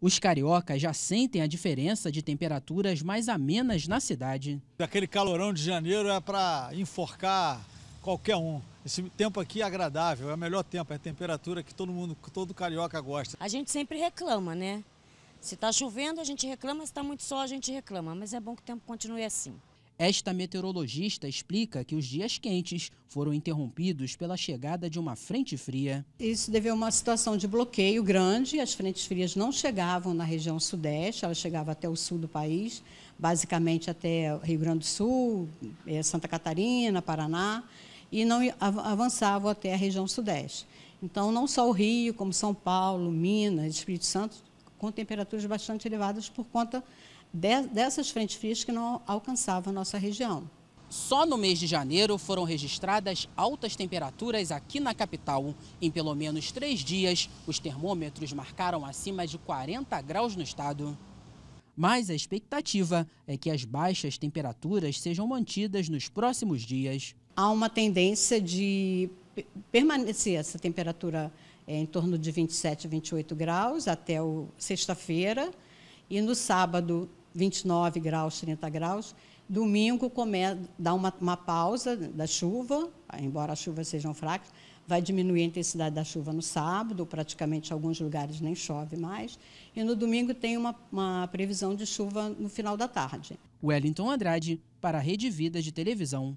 Os cariocas já sentem a diferença de temperaturas mais amenas na cidade. Aquele calorão de janeiro é para enforcar qualquer um. Esse tempo aqui é agradável, é o melhor tempo, é a temperatura que todo mundo, todo carioca gosta. A gente sempre reclama, né? Se está chovendo, a gente reclama, se está muito sol, a gente reclama. Mas é bom que o tempo continue assim. Esta meteorologista explica que os dias quentes foram interrompidos pela chegada de uma frente fria. Isso deveu a uma situação de bloqueio grande. As frentes frias não chegavam na região sudeste, elas chegavam até o sul do país, basicamente até Rio Grande do Sul, eh, Santa Catarina, Paraná, e não avançavam até a região sudeste. Então, não só o Rio, como São Paulo, Minas, Espírito Santo com temperaturas bastante elevadas por conta de, dessas frentes frias que não alcançavam a nossa região. Só no mês de janeiro foram registradas altas temperaturas aqui na capital. Em pelo menos três dias, os termômetros marcaram acima de 40 graus no estado. Mas a expectativa é que as baixas temperaturas sejam mantidas nos próximos dias. Há uma tendência de permanecer essa temperatura é, em torno de 27, 28 graus até sexta-feira. E no sábado, 29 graus, 30 graus. Domingo come, dá uma, uma pausa da chuva, embora as chuvas sejam fracas, vai diminuir a intensidade da chuva no sábado, praticamente em alguns lugares nem chove mais, e no domingo tem uma, uma, previsão de chuva no final da tarde. Wellington Andrade, para a Rede Vida de Televisão.